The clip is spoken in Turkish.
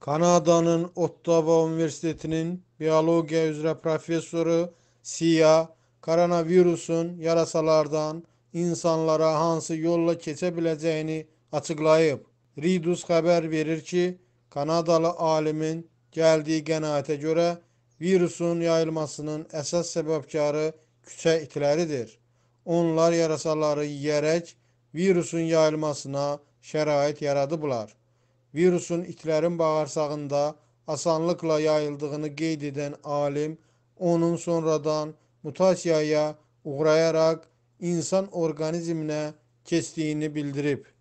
Kanada'nın Ottawa Üniversitesi'nin biyoloji üzere profesörü Sia, koronavirüsün yarasalardan insanlara hansı yolla keçebileceğini açıklayıp, Ridus haber verir ki, Kanadalı alimin geldiği qənaətə göre virüsün yayılmasının esas səbəbkarı küçə itleridir. Onlar yarasaları yiyerek virüsün yayılmasına yaradı bular. virusun itlərin bağırsağında asanlıqla yayıldığını qeyd edən alim, onun sonradan mutasiyaya uğrayaraq insan orqanizminə keçdiyini bildirib.